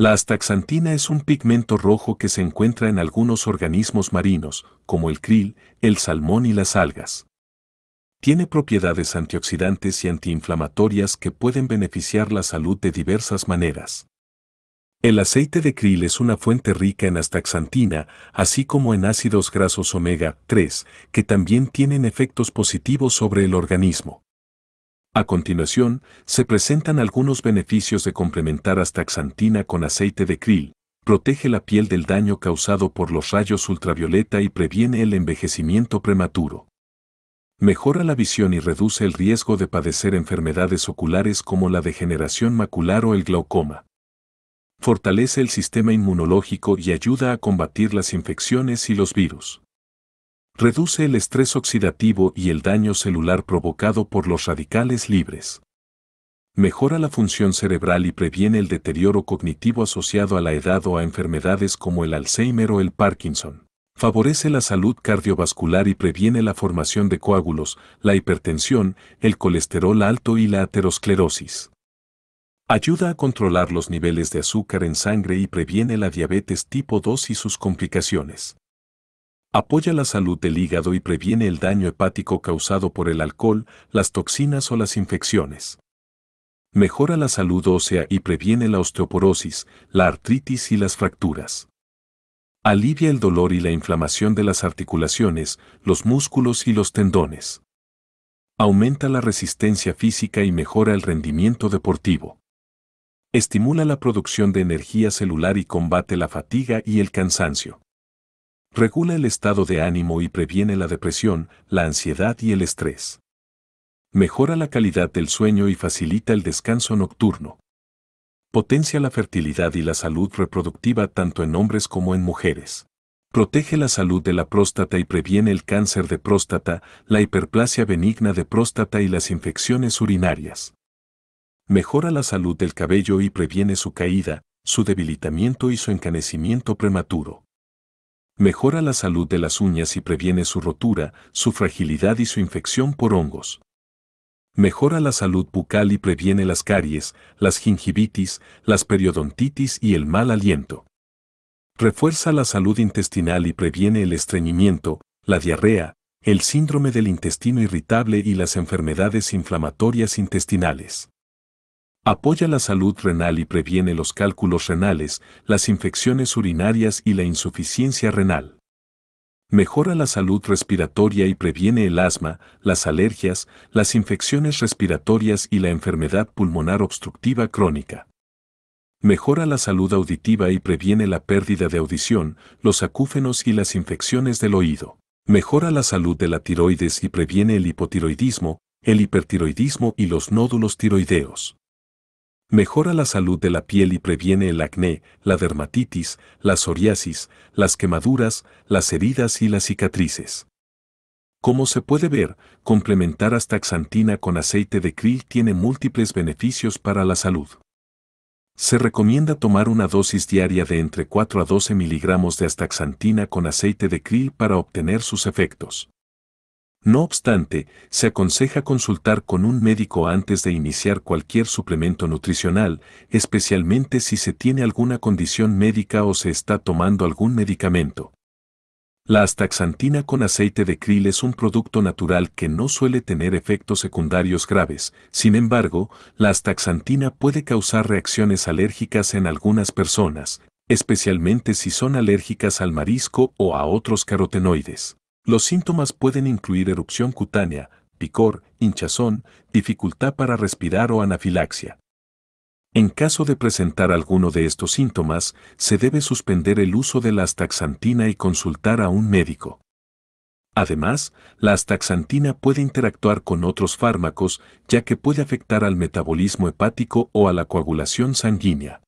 La astaxantina es un pigmento rojo que se encuentra en algunos organismos marinos, como el krill, el salmón y las algas. Tiene propiedades antioxidantes y antiinflamatorias que pueden beneficiar la salud de diversas maneras. El aceite de krill es una fuente rica en astaxantina, así como en ácidos grasos omega 3, que también tienen efectos positivos sobre el organismo. A continuación, se presentan algunos beneficios de complementar astaxantina con aceite de krill. Protege la piel del daño causado por los rayos ultravioleta y previene el envejecimiento prematuro. Mejora la visión y reduce el riesgo de padecer enfermedades oculares como la degeneración macular o el glaucoma. Fortalece el sistema inmunológico y ayuda a combatir las infecciones y los virus reduce el estrés oxidativo y el daño celular provocado por los radicales libres. Mejora la función cerebral y previene el deterioro cognitivo asociado a la edad o a enfermedades como el Alzheimer o el Parkinson. Favorece la salud cardiovascular y previene la formación de coágulos, la hipertensión, el colesterol alto y la aterosclerosis. Ayuda a controlar los niveles de azúcar en sangre y previene la diabetes tipo 2 y sus complicaciones. Apoya la salud del hígado y previene el daño hepático causado por el alcohol, las toxinas o las infecciones. Mejora la salud ósea y previene la osteoporosis, la artritis y las fracturas. Alivia el dolor y la inflamación de las articulaciones, los músculos y los tendones. Aumenta la resistencia física y mejora el rendimiento deportivo. Estimula la producción de energía celular y combate la fatiga y el cansancio. Regula el estado de ánimo y previene la depresión, la ansiedad y el estrés. Mejora la calidad del sueño y facilita el descanso nocturno. Potencia la fertilidad y la salud reproductiva tanto en hombres como en mujeres. Protege la salud de la próstata y previene el cáncer de próstata, la hiperplasia benigna de próstata y las infecciones urinarias. Mejora la salud del cabello y previene su caída, su debilitamiento y su encanecimiento prematuro mejora la salud de las uñas y previene su rotura, su fragilidad y su infección por hongos. Mejora la salud bucal y previene las caries, las gingivitis, las periodontitis y el mal aliento. Refuerza la salud intestinal y previene el estreñimiento, la diarrea, el síndrome del intestino irritable y las enfermedades inflamatorias intestinales. Apoya la salud renal y previene los cálculos renales, las infecciones urinarias y la insuficiencia renal. Mejora la salud respiratoria y previene el asma, las alergias, las infecciones respiratorias y la enfermedad pulmonar obstructiva crónica. Mejora la salud auditiva y previene la pérdida de audición, los acúfenos y las infecciones del oído. Mejora la salud de la tiroides y previene el hipotiroidismo, el hipertiroidismo y los nódulos tiroideos. Mejora la salud de la piel y previene el acné, la dermatitis, la psoriasis, las quemaduras, las heridas y las cicatrices. Como se puede ver, complementar astaxantina con aceite de krill tiene múltiples beneficios para la salud. Se recomienda tomar una dosis diaria de entre 4 a 12 miligramos de astaxantina con aceite de krill para obtener sus efectos. No obstante, se aconseja consultar con un médico antes de iniciar cualquier suplemento nutricional, especialmente si se tiene alguna condición médica o se está tomando algún medicamento. La astaxantina con aceite de krill es un producto natural que no suele tener efectos secundarios graves. Sin embargo, la astaxantina puede causar reacciones alérgicas en algunas personas, especialmente si son alérgicas al marisco o a otros carotenoides. Los síntomas pueden incluir erupción cutánea, picor, hinchazón, dificultad para respirar o anafilaxia. En caso de presentar alguno de estos síntomas, se debe suspender el uso de la astaxantina y consultar a un médico. Además, la astaxantina puede interactuar con otros fármacos ya que puede afectar al metabolismo hepático o a la coagulación sanguínea.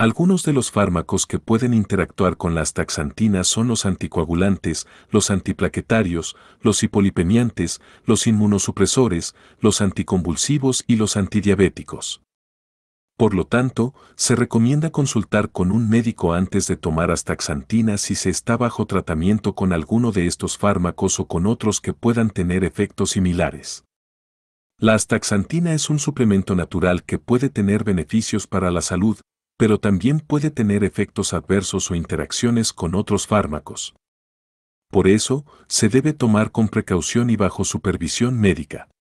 Algunos de los fármacos que pueden interactuar con las taxantinas son los anticoagulantes, los antiplaquetarios, los hipolipemiantes, los inmunosupresores, los anticonvulsivos y los antidiabéticos. Por lo tanto, se recomienda consultar con un médico antes de tomar astaxantina si se está bajo tratamiento con alguno de estos fármacos o con otros que puedan tener efectos similares. La astaxantina es un suplemento natural que puede tener beneficios para la salud, pero también puede tener efectos adversos o interacciones con otros fármacos. Por eso, se debe tomar con precaución y bajo supervisión médica.